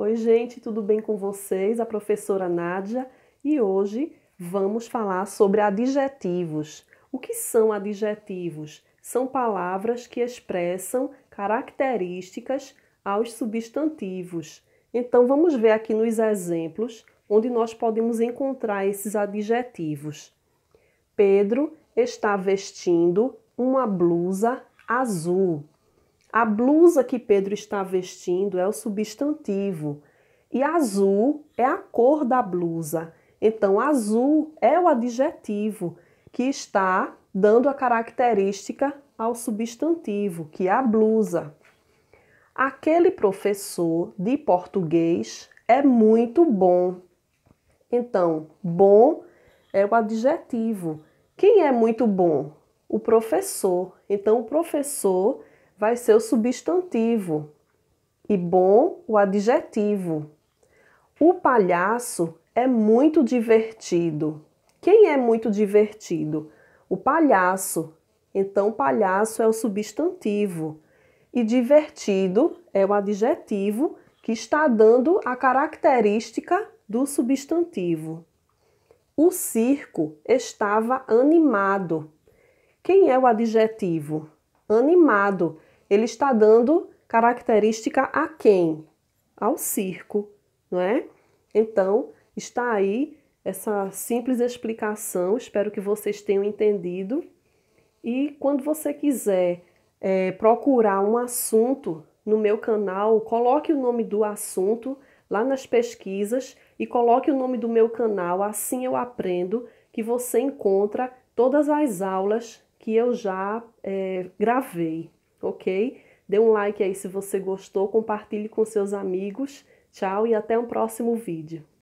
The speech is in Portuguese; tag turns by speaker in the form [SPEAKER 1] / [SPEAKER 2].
[SPEAKER 1] Oi, gente, tudo bem com vocês? A professora Nádia e hoje vamos falar sobre adjetivos. O que são adjetivos? São palavras que expressam características aos substantivos. Então, vamos ver aqui nos exemplos onde nós podemos encontrar esses adjetivos. Pedro está vestindo uma blusa azul. A blusa que Pedro está vestindo é o substantivo e azul é a cor da blusa. Então, azul é o adjetivo que está dando a característica ao substantivo, que é a blusa. Aquele professor de português é muito bom. Então, bom é o adjetivo. Quem é muito bom? O professor. Então, o professor vai ser o substantivo e bom o adjetivo. O palhaço é muito divertido. Quem é muito divertido? O palhaço. Então, palhaço é o substantivo e divertido é o adjetivo que está dando a característica do substantivo. O circo estava animado. Quem é o adjetivo? Animado ele está dando característica a quem? Ao circo, não é? Então, está aí essa simples explicação, espero que vocês tenham entendido. E quando você quiser é, procurar um assunto no meu canal, coloque o nome do assunto lá nas pesquisas e coloque o nome do meu canal, assim eu aprendo, que você encontra todas as aulas que eu já é, gravei ok? Dê um like aí se você gostou, compartilhe com seus amigos. Tchau e até um próximo vídeo.